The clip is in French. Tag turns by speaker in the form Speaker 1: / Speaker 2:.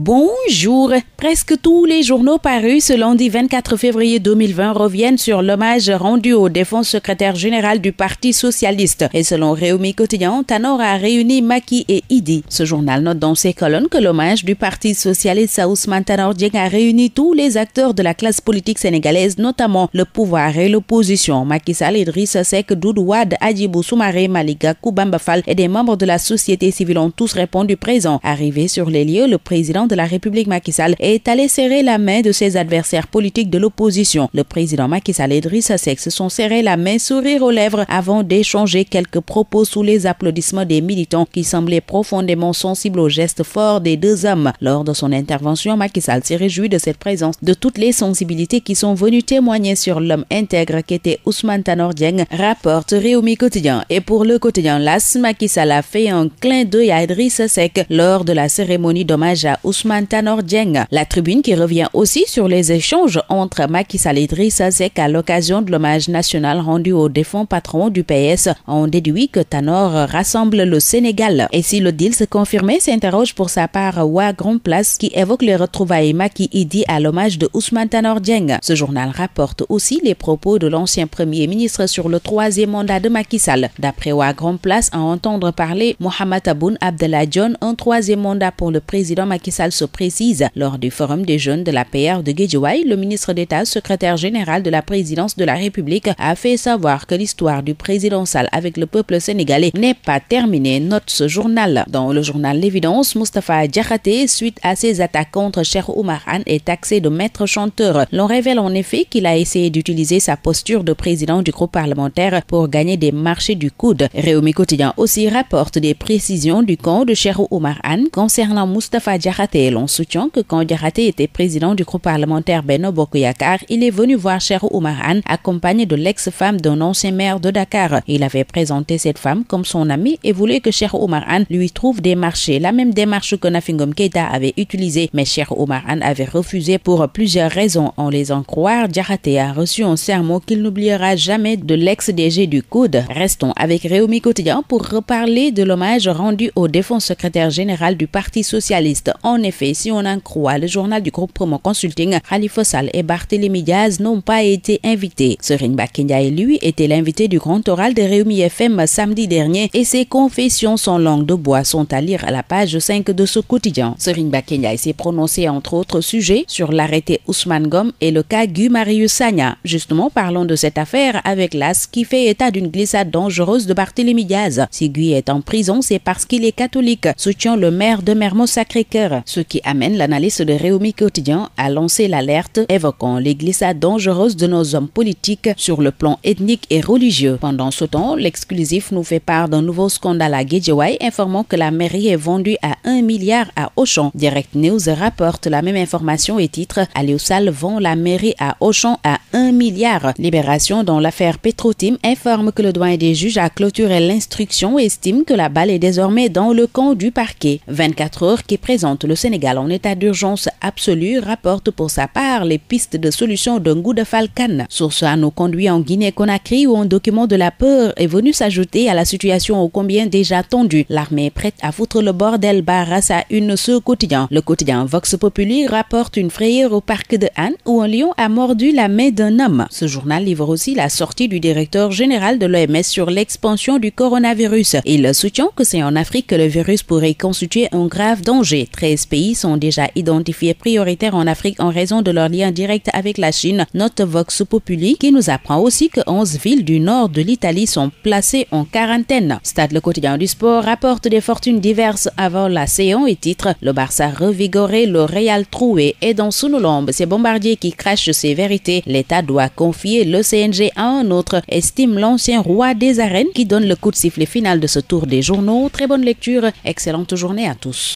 Speaker 1: Bonjour. Presque tous les journaux parus ce lundi 24 février 2020 reviennent sur l'hommage rendu au défense secrétaire général du Parti socialiste. Et selon Réumi Quotidien, Tanor a réuni Maki et Idi. Ce journal note dans ses colonnes que l'hommage du Parti socialiste à Ousmane Tanor Dieng a réuni tous les acteurs de la classe politique sénégalaise, notamment le pouvoir et l'opposition. Macky Sall, Idriss Seck, Doudouad, Adjibou Soumaré, Maliga Koubambafal et des membres de la société civile ont tous répondu présents. Arrivé sur les lieux, le président de la République Macky Sall est allé serrer la main de ses adversaires politiques de l'opposition. Le président Macky Sall et Idriss se sont serrés la main, sourire aux lèvres, avant d'échanger quelques propos sous les applaudissements des militants qui semblaient profondément sensibles aux gestes forts des deux hommes. Lors de son intervention, Macky Sall s'est réjoui de cette présence de toutes les sensibilités qui sont venues témoigner sur l'homme intègre qu'était Ousmane Tanor Dieng, rapporte Réumi Quotidien. Et pour le quotidien LAS, Macky Sall a fait un clin d'œil à Idriss Seck lors de la cérémonie d'hommage à Ousmane Ousmane Tanor Dieng. La tribune qui revient aussi sur les échanges entre Macky Sall et Idrissa Seck à l'occasion de l'hommage national rendu au défunt patron du PS. On déduit que Tanor rassemble le Sénégal. Et si le deal se confirmait, s'interroge pour sa part Wa Place qui évoque les retrouvailles Macky Idi à l'hommage de Ousmane Tanor Dieng. Ce journal rapporte aussi les propos de l'ancien premier ministre sur le troisième mandat de Macky Sall. D'après Wa Place, à entendre parler Mohamed Aboun Abdallah un troisième mandat pour le président Macky Sall se précise. Lors du forum des jeunes de la PR de Guédiouaï, le ministre d'État, secrétaire général de la présidence de la République, a fait savoir que l'histoire du président Sall avec le peuple sénégalais n'est pas terminée, note ce journal. Dans le journal L'Évidence, Mustafa Diakhaté, suite à ses attaques contre Cheikh Oumar est taxé de maître chanteur. L'on révèle en effet qu'il a essayé d'utiliser sa posture de président du groupe parlementaire pour gagner des marchés du coude. Réumi Quotidien aussi rapporte des précisions du camp de Cheikh Oumar concernant Mustafa Diakhaté et l'on soutient que quand Diarraté était président du groupe parlementaire Beno Bokuyakar, il est venu voir Cher Oumaran, accompagné de l'ex-femme d'un ancien maire de Dakar. Il avait présenté cette femme comme son amie et voulait que Cher Oumaran lui trouve des marchés, la même démarche que Nafingom Keita avait utilisée. Mais Cher Oumaran avait refusé pour plusieurs raisons. En les en croire, Diarraté a reçu un serment qu'il n'oubliera jamais de l'ex-DG du Coude. Restons avec Réumi Quotidien pour reparler de l'hommage rendu au défunt secrétaire général du Parti Socialiste. En en effet, si on en croit le journal du groupe Promo Consulting, Khalifa et Barthélémy Diaz n'ont pas été invités. Serine Bakenya et lui était l'invité du grand oral de Réumi FM samedi dernier et ses confessions sans langue de bois sont à lire à la page 5 de ce quotidien. Serine Bakenya s'est prononcé entre autres sujets sur l'arrêté Ousmane Gom et le cas Guy Marius Sagna. Justement, parlons de cette affaire avec l'AS qui fait état d'une glissade dangereuse de Barthélémy Diaz. Si Guy est en prison, c'est parce qu'il est catholique, soutient le maire de Mermo Sacré-Cœur ce qui amène l'analyste de Réumi Quotidien à lancer l'alerte évoquant les glissades dangereuses de nos hommes politiques sur le plan ethnique et religieux. Pendant ce temps, l'exclusif nous fait part d'un nouveau scandale à Guédiouaï informant que la mairie est vendue à 1 milliard à Auchan. Direct News rapporte la même information et titre Aliosal vend la mairie à Auchan à 1 milliard. Libération dans l'affaire Petrotim informe que le doigt des juges a clôturé l'instruction et estime que la balle est désormais dans le camp du parquet. 24 heures qui présente le Sénégal en état d'urgence absolue rapporte pour sa part les pistes de solution d'un goût de Falcon. Source à nous conduit en Guinée-Conakry où un document de la peur est venu s'ajouter à la situation ô combien déjà tendue. L'armée est prête à foutre le bordel Barras à une ce quotidien. Le quotidien Vox Populi rapporte une frayeur au parc de Anne où un lion a mordu la main d'un homme. Ce journal livre aussi la sortie du directeur général de l'OMS sur l'expansion du coronavirus. Il soutient que c'est en Afrique que le virus pourrait constituer un grave danger. Très pays sont déjà identifiés prioritaires en Afrique en raison de leur lien direct avec la Chine, note Vox Populi qui nous apprend aussi que 11 villes du nord de l'Italie sont placées en quarantaine. Stade Le Quotidien du Sport rapporte des fortunes diverses avant la séance et titre Le Barça revigoré, le Real troué et dans Sounolombe, ces bombardiers qui crachent ces vérités. L'État doit confier le CNG à un autre, estime l'ancien roi des arènes qui donne le coup de sifflet final de ce tour des journaux. Très bonne lecture, excellente journée à tous.